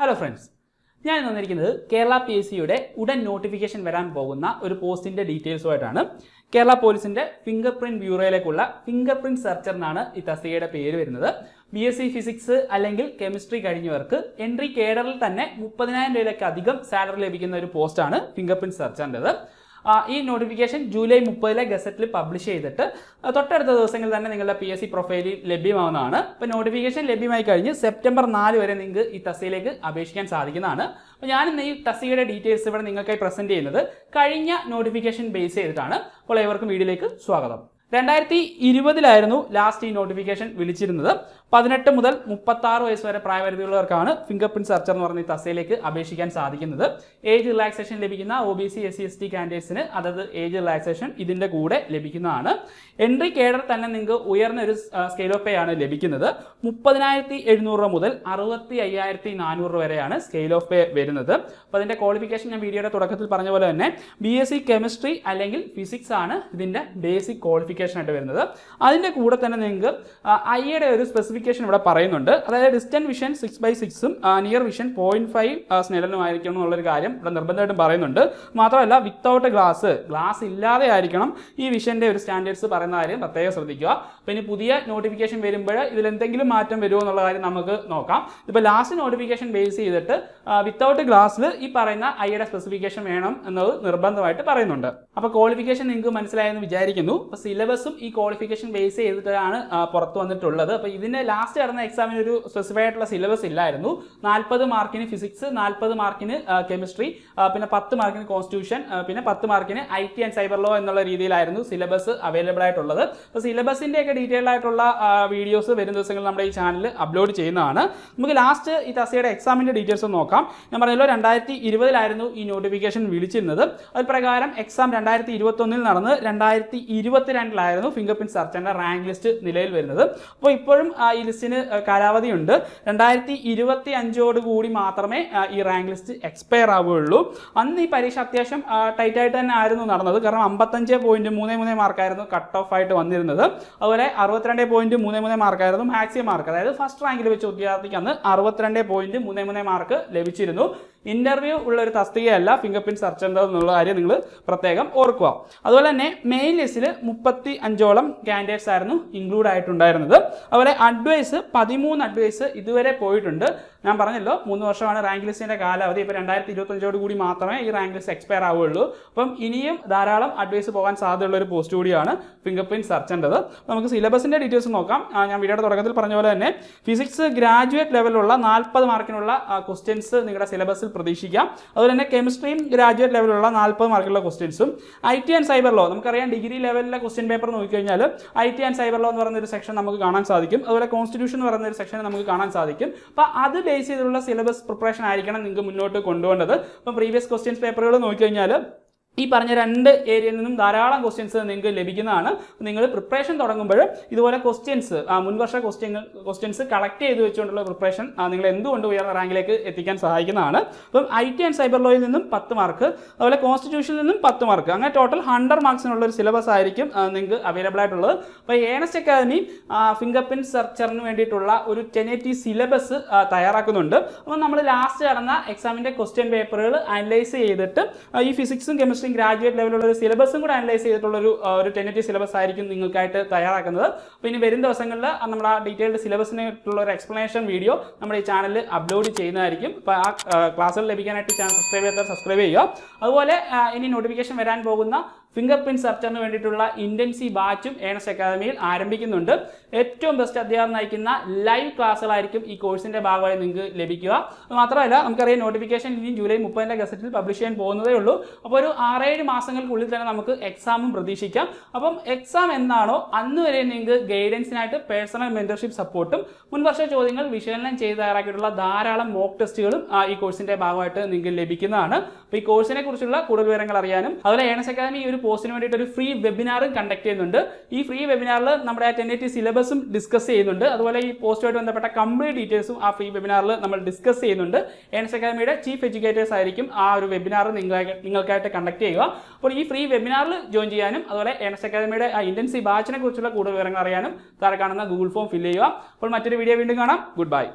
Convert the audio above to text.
hello friends ഞാൻ ഇന്ന് വന്നിരിക്കുന്നത് കേരള പി എസ് സിയുടെ ഉടൻ നോട്ടിഫിക്കേഷൻ വരാൻ പോകുന്ന ഒരു പോസ്റ്റിൻ്റെ ഡീറ്റെയിൽസുമായിട്ടാണ് കേരള പോലീസിൻ്റെ ഫിംഗർ പ്രിൻറ്റ് ബ്യൂറോയിലേക്കുള്ള ഫിംഗർ പ്രിൻറ്റ് സെർച്ചർ എന്നാണ് ഈ തസ്തികയുടെ പേര് വരുന്നത് ബി എസ് സി ഫിസിക്സ് അല്ലെങ്കിൽ കെമിസ്ട്രി കഴിഞ്ഞവർക്ക് എൻട്രി കേഡറിൽ തന്നെ മുപ്പതിനായിരം രൂപയിലേക്ക് അധികം സാലറി ലഭിക്കുന്ന ഒരു പോസ്റ്റാണ് ഫിംഗർ പ്രിൻറ്റ് സെർച്ചറിൻ്റെത് ഈ നോട്ടിഫിക്കേഷൻ ജൂലൈ മുപ്പതിലെ ഗസറ്റിൽ പബ്ലിഷ് ചെയ്തിട്ട് തൊട്ടടുത്ത ദിവസങ്ങളിൽ തന്നെ നിങ്ങളുടെ പി എസ് സി പ്രൊഫൈലിൽ ലഭ്യമാവുന്നതാണ് അപ്പോൾ നോട്ടിഫിക്കേഷൻ ലഭ്യമായി കഴിഞ്ഞ് സെപ്റ്റംബർ നാല് വരെ നിങ്ങൾക്ക് ഈ തസ്തിയിലേക്ക് അപേക്ഷിക്കാൻ സാധിക്കുന്നതാണ് അപ്പോൾ ഞാൻ ഈ തസ്തികയുടെ ഡീറ്റെയിൽസ് ഇവിടെ നിങ്ങൾക്കായി പ്രസൻറ്റ് ചെയ്യുന്നത് കഴിഞ്ഞ നോട്ടിഫിക്കേഷൻ ബേസ് ചെയ്തിട്ടാണ് അപ്പോൾ ഏവർക്കും വീഡിയോയിലേക്ക് സ്വാഗതം രണ്ടായിരത്തി ഇരുപതിലായിരുന്നു ലാസ്റ്റ് ഈ നോട്ടിഫിക്കേഷൻ വിളിച്ചിരുന്നത് പതിനെട്ട് മുതൽ ആറ് വയസ്സ് വരെ പ്രായപരിധിയുള്ളവർക്കാണ് ഫിംഗർ പ്രിന്റ് സർച്ചർ എന്ന് പറഞ്ഞ തസയിലേക്ക് അപേക്ഷിക്കാൻ സാധിക്കുന്നത് ഏജ് റിലാക്സേഷൻ ലഭിക്കുന്ന O B C S C S T കാൻഡിഡേറ്റ്സിന് അതായത് ഏജ് റിലാക്സേഷൻ ഇതിൻ്റെ കൂടെ ലഭിക്കുന്നതാണ് എൻട്രി കേഡർ തന്നെ നിങ്ങൾക്ക് ഉയർന്ന ഒരു സ്കെയിൽ ഓഫ് പേ ആണ് ലഭിക്കുന്നത് മുപ്പതിനായിരത്തി എഴുന്നൂറ് രൂപ മുതൽ അറുപത്തി അയ്യായിരത്തി നാനൂറ് രൂപ വരെയാണ് സ്കെയിൽ ഓഫ് പേ വരുന്നത് അപ്പോൾ അതിൻ്റെ ക്വാളിഫിക്കേഷൻ ഞാൻ വീഡിയോയുടെ തുടക്കത്തിൽ പറഞ്ഞ പോലെ തന്നെ ബി എസ് സി കെമിസ്ട്രി അല്ലെങ്കിൽ ഫിസിക്സ് ആണ് ഇതിൻ്റെ ബേസിക് ക്വാളിഫിക്കേഷൻ സ്പെസിഫിക്കേഷൻ ആയിട്ട് വരുന്നത് അതിൻ്റെ കൂടെ തന്നെ നിങ്ങൾക്ക് ഐയുടെ ഒരു സ്പെസിഫിക്കേഷൻ ഇവിടെ പറയുന്നുണ്ട് അതായത് ഡിസ്റ്റൻറ്റ് വിഷൻ സിക്സ് ബൈ സിക്സും നിയർ വിഷൻ പോയിന്റ് ഫൈവ് ആയിരിക്കണം എന്നുള്ളൊരു കാര്യം ഇവിടെ നിർബന്ധമായിട്ടും പറയുന്നുണ്ട് മാത്രമല്ല വിത്തൗട്ട് ഗ്ലാസ് ഗ്ലാസ് ഇല്ലാതെ ആയിരിക്കണം ഈ വിഷൻ്റെ ഒരു സ്റ്റാൻഡേർഡ്സ് പറയുന്ന കാര്യം പ്രത്യേകം ശ്രദ്ധിക്കുക അപ്പോൾ ഇനി പുതിയ നോട്ടിഫിക്കേഷൻ വരുമ്പോൾ ഇതിൽ എന്തെങ്കിലും മാറ്റം വരുമോ എന്നുള്ള കാര്യം നമുക്ക് നോക്കാം ഇപ്പോൾ ലാസ്റ്റ് നോട്ടിഫിക്കേഷൻ ബേസ് ചെയ്തിട്ട് വിത്തൗട്ട് ഗ്ലാസ്സിൽ ഈ പറയുന്ന ഐയുടെ സ്പെസിഫിക്കേഷൻ വേണം എന്നത് നിർബന്ധമായിട്ട് പറയുന്നുണ്ട് അപ്പോൾ ക്വാളിഫിക്കേഷൻ നിങ്ങൾക്ക് മനസ്സിലായെന്ന് വിചാരിക്കുന്നു അപ്പോൾ സിലബസ് സിലബസും ഈ ക്വാളിഫിക്കേഷൻ ബേസ് ചെയ്തിട്ടാണ് പുറത്തു വന്നിട്ടുള്ളത് അപ്പോൾ ഇതിൻ്റെ ലാസ്റ്റ് നടന്ന എക്സാമിന് ഒരു സ്പെസിഫൈ ആയിട്ടുള്ള സിലബസ് ഇല്ലായിരുന്നു നാൽപ്പത് മാർക്കിന് ഫിസിക്സ് നാൽപ്പത് മാർക്കിന് കെമിസ്ട്രി പിന്നെ പത്ത് മാർക്കിന് കോൺസ്റ്റിറ്റ്യൂഷൻ പിന്നെ പത്ത് മാർക്കിന് I T and cyber law എന്നുള്ള രീതിയിലായിരുന്നു സിലബസ് അവൈലബിൾ ആയിട്ടുള്ളത് അപ്പോൾ ഒക്കെ ഡീറ്റെയിൽഡ് ആയിട്ടുള്ള വീഡിയോസ് വരും ദിവസങ്ങളിൽ നമ്മുടെ ഈ ചാനൽ അപ്ലോഡ് ചെയ്യുന്നതാണ് നമുക്ക് ലാസ്റ്റ് ഈ തസയുടെ എക്സാമിൻ്റെ ഡീറ്റെയിൽസ് നോക്കാം ഞാൻ പറഞ്ഞല്ലോ രണ്ടായിരത്തി ഇരുപതിലായിരുന്നു ഈ നോട്ടിഫിക്കേഷൻ വിളിച്ചിരുന്നത് അത് പ്രകാരം എക്സാം രണ്ടായിരത്തി ഇരുപത്തൊന്നിൽ നടന്ന് രണ്ടായിരത്തി ഇരുപത്തിരണ്ടിൽ ആയിരുന്നു ഫിംഗർ പ്രിൻറ്റ് സെർച്ചറിൻ്റെ റാങ്ക് ലിസ്റ്റ് നിലയിൽ വരുന്നത് അപ്പോൾ ഇപ്പോഴും ഈ ലിസ്റ്റിന് കാലാവധിയുണ്ട് രണ്ടായിരത്തി ഇരുപത്തി അഞ്ചോട് കൂടി മാത്രമേ ഈ റാങ്ക് ലിസ്റ്റ് എക്സ്പയർ ആവുകയുള്ളൂ അന്ന് ഈ പരീക്ഷ അത്യാവശ്യം ടൈറ്റായിട്ട് തന്നെ ആയിരുന്നു നടന്നത് കാരണം അമ്പത്തഞ്ച് പോയിന്റ് മൂന്ന് മൂന്ന് മാർക്കായിരുന്നു കട്ട് ഓഫ് ആയിട്ട് വന്നിരുന്നത് അതുപോലെ അറുപത്തിരണ്ട് പോയിന്റ് മൂന്ന് മൂന്ന് മാർക്കായിരുന്നു മാക്സിമം മാർക്ക് അതായത് ഫസ്റ്റ് റാങ്കിൽ വെച്ച് വിദ്യാർത്ഥിക്ക് അന്ന് അറുപത്തിരണ്ട് പോയിന്റ് മൂന്ന് മൂന്ന് മാർക്ക് ലഭിച്ചിരുന്നു ഇന്റർവ്യൂ ഉള്ള ഒരു തസ്തികയല്ല ഫിംഗർ പ്രിൻറ്റ് സെർച്ച് എന്നുള്ള കാര്യം നിങ്ങൾ പ്രത്യേകം ഓർക്കുക അതുപോലെ തന്നെ മെയിൻ ലിസ്റ്റിൽ മുപ്പത്തി അറുപത്തി അഞ്ചോളം കാൻഡിഡേറ്റ്സ് ആയിരുന്നു ഇൻക്ലൂഡ് ആയിട്ടുണ്ടായിരുന്നത് അതുപോലെ അഡ്വൈസ് പതിമൂന്ന് അഡ്വൈസ് ഇതുവരെ പോയിട്ടുണ്ട് ഞാൻ പറഞ്ഞല്ലോ മൂന്ന് വർഷമാണ് റാങ്ക് ലിസ്റ്റിൻ്റെ കാലാവധി ഇപ്പോൾ രണ്ടായിരത്തി ഇരുപത്തഞ്ചോട് കൂടി മാത്രമേ ഈ റാങ്ക് ലിസ്റ്റ് എക്സ്പയർ ആവുകയുള്ളൂ അപ്പം ഇനിയും ധാരാളം അഡ്വൈസ് പോകാൻ സാധ്യതയുള്ള ഒരു പോസ്റ്റ് കൂടിയാണ് ഫിംഗർ പ്രിൻറ്റ് സർച്ചേണ്ടത് നമുക്ക് സിലബസിൻ്റെ ഡീറ്റെയിൽസ് നോക്കാം ഞാൻ വീഡിയോയുടെ തുടക്കത്തിൽ പറഞ്ഞ പോലെ തന്നെ ഫിസിക്സ് ഗ്രാജുവേറ്റ് ലെവലുള്ള നാൽപ്പത് മാർക്കിനുള്ള ക്വസ്റ്റ്യൻസ് നിങ്ങളുടെ സിലബസിൽ പ്രതീക്ഷിക്കാം അതുപോലെ തന്നെ കെമിസ്ട്രിയും ഗ്രാജുവേറ്റ് ലെവലുള്ള നാൽപ്പത് മാർക്കിലുള്ള ക്വസ്റ്റ്യൻസും I T and cyber law നമുക്കറിയാം ഡിഗ്രി ലെവലിലെ ക്വസ്റ്റ്യൻ പേപ്പർ നോക്കിക്കഴിഞ്ഞാൽ I T and cyber law എന്ന് പറയുന്ന ഒരു സെക്ഷൻ നമുക്ക് കാണാൻ സാധിക്കും അതുപോലെ കോൺസ്റ്റിറ്റ്യൂഷൻ എന്ന് പറയുന്ന ഒരു സെക്ഷൻ നമുക്ക് കാണാൻ സാധിക്കും അപ്പോൾ അത് ബേസ് ചെയ്തുള്ള സിലബസ് പ്രിപ്പറേഷൻ ആയിരിക്കണം നിങ്ങൾക്ക് മുന്നോട്ട് കൊണ്ടുപോകേണ്ടത് അപ്പം പ്രീവിയസ് ക്വസ്റ്റ്യൻസ് പേപ്പറുകൾ നോക്കിക്കഴിഞ്ഞാൽ ഈ പറഞ്ഞ രണ്ട് ഏരിയയിൽ നിന്നും ധാരാളം ക്വസ്റ്റ്യൻസ് നിങ്ങൾക്ക് ലഭിക്കുന്നതാണ് നിങ്ങൾ പ്രിപ്പറേഷൻ തുടങ്ങുമ്പോൾ ഇതുപോലെ ക്വസ്റ്റ്യൻസ് മുൻവർഷ ക്വസ്റ്റ്യൻ ക്വസ്റ്റ്യൻസ് കളക്ട് ചെയ്ത് വെച്ചുകൊണ്ടുള്ള പ്രിപ്പറേഷൻ നിങ്ങൾ എന്തുകൊണ്ട് ഉയർന്ന റാങ്കിലേക്ക് എത്തിക്കാൻ സഹായിക്കുന്നതാണ് അപ്പം ഐ ടി ആൻഡ് സൈബർ ലോയിൽ നിന്നും പത്ത് മാർക്ക് അതുപോലെ കോൺസ്റ്റിറ്റ്യൂഷനിൽ നിന്നും പത്ത് മാർക്ക് അങ്ങനെ ടോട്ടൽ ഹൺഡ്രഡ് മാർക്സിനുള്ള ഒരു സിലബസ് ആയിരിക്കും നിങ്ങൾക്ക് അവൈലബിൾ ആയിട്ടുള്ളത് അപ്പോൾ എനസ്റ്റ് അക്കാദമി ഫിംഗർ പ്രിൻറ്റ് സെർച്ചറിന് വേണ്ടിയിട്ടുള്ള ഒരു ടെൻ എയ്റ്റി സിലബസ് തയ്യാറാക്കുന്നുണ്ട് അപ്പോൾ നമ്മൾ ലാസ്റ്റ് നടന്ന എക്സാമിൻ്റെ ക്വസ്റ്റ്യൻ പേപ്പറുകൾ അനലൈസ് ചെയ്തിട്ട് ഈ ഫിസിക്സും കെമിസ്ട്രി ഇൻട്രസ്റ്റിംഗ് ഗ്രാജുവേറ്റ് ലെവലുള്ള ഒരു സിലബസും കൂടെ അനലൈസ് ചെയ്തിട്ടുള്ള ഒരു ഒരു ടെനറ്റീവ് സിലബസ് ആയിരിക്കും നിങ്ങൾക്കായിട്ട് തയ്യാറാക്കുന്നത് അപ്പോൾ ഇനി വരും ദിവസങ്ങളിൽ നമ്മൾ ആ ഡീറ്റെയിൽഡ് സിലബസിനായിട്ടുള്ള ഒരു എക്സ്പ്ലനേഷൻ വീഡിയോ നമ്മുടെ ഈ ചാനലിൽ അപ്ലോഡ് ചെയ്യുന്നതായിരിക്കും അപ്പോൾ ആ ക്ലാസ്സുകൾ ലഭിക്കാനായിട്ട് ചാനൽ സബ്സ്ക്രൈബ് ചെയ്താൽ സബ്സ്ക്രൈബ് ചെയ്യുക അതുപോലെ ഇനി നോട്ടിഫിക്കേഷൻ വരാൻ പോകുന്ന ഫിംഗർ പ്രിൻറ് സെർച്ചറിന് വേണ്ടിയിട്ടുള്ള ഇൻറ്റൻസി ബാച്ചും ഏണസ് അക്കാദമിയിൽ ആരംഭിക്കുന്നുണ്ട് ഏറ്റവും ബെസ്റ്റ് അധ്യാപകർ നയിക്കുന്ന ലൈവ് ക്ലാസ്സുകളായിരിക്കും ഈ കോഴ്സിൻ്റെ ഭാഗമായി നിങ്ങൾക്ക് ലഭിക്കുക മാത്രമല്ല നമുക്കറിയാം നോട്ടിഫിക്കേഷൻ ഇനി ജൂലൈ മുപ്പതിൻ്റെ ഗസറ്റിൽ പബ്ലിഷ് ചെയ്യാൻ പോകുന്നതേ ഉള്ളൂ അപ്പോൾ ഒരു ആറേഴ് മാസങ്ങൾക്കുള്ളിൽ തന്നെ നമുക്ക് എക്സാമും പ്രതീക്ഷിക്കാം അപ്പം എക്സാം എന്നാണോ അന്ന് വരെ നിങ്ങൾക്ക് ഗൈഡൻസിനായിട്ട് പേഴ്സണൽ മെൻറ്റർഷിപ്പ് സപ്പോർട്ടും മുൻവർഷ ചോദ്യങ്ങൾ വിശകലനം ചെയ്ത് തയ്യാറാക്കിയിട്ടുള്ള ധാരാളം മോക്ക് ടെസ്റ്റുകളും ഈ കോഴ്സിൻ്റെ ഭാഗമായിട്ട് നിങ്ങൾക്ക് ലഭിക്കുന്നതാണ് അപ്പോൾ ഈ കോഴ്സിനെ കുറിച്ചുള്ള കൂടുതൽ വിവരങ്ങൾ അറിയാനും അതുപോലെ ഏണസ് അക്കാദമി ഈ ഒരു പോസ്റ്റിന് വേണ്ടിയിട്ട് ഒരു ഫ്രീ വെബിനാറും കണ്ടക്ട് ചെയ്യുന്നുണ്ട് ഈ ഫ്രീ വെബിനാറിൽ നമ്മുടെ ടെൻ സിലബസും ഡിസ്കസ് ചെയ്യുന്നുണ്ട് അതുപോലെ ഈ പോസ്റ്റുമായിട്ട് ബന്ധപ്പെട്ട കംപ്ലീറ്റ് ഡീറ്റെയിൽസും ആ ഫ്രീ വെബിനാറിൽ നമ്മൾ ഡിസ്കസ് ചെയ്യുന്നുണ്ട് എൻസ് അക്കാദമിയുടെ ചീഫ് എഡ്യൂക്കേറ്റേഴ്സ് ആയിരിക്കും ആ ഒരു വെബിനാർ നിങ്ങൾക്കായിട്ട് കണ്ടക്ട് ചെയ്യുക അപ്പോൾ ഈ ഫ്രീ വെബിനാറിൽ ജോയിൻ ചെയ്യാനും അതുപോലെ ഏൺസ് അക്കാദമിയുടെ ആ ഇൻറ്റൻസീവ് ബാച്ചിനെ കുറിച്ചുള്ള കൂടുതൽ വിവരങ്ങൾ അറിയാനും താഴെ കാണുന്ന ഗൂഗിൾ ഫോം ഫില്ല് ചെയ്യുക അപ്പോൾ മറ്റൊരു വീഡിയോ വീണ്ടും കാണാം ഗുഡ് ബൈ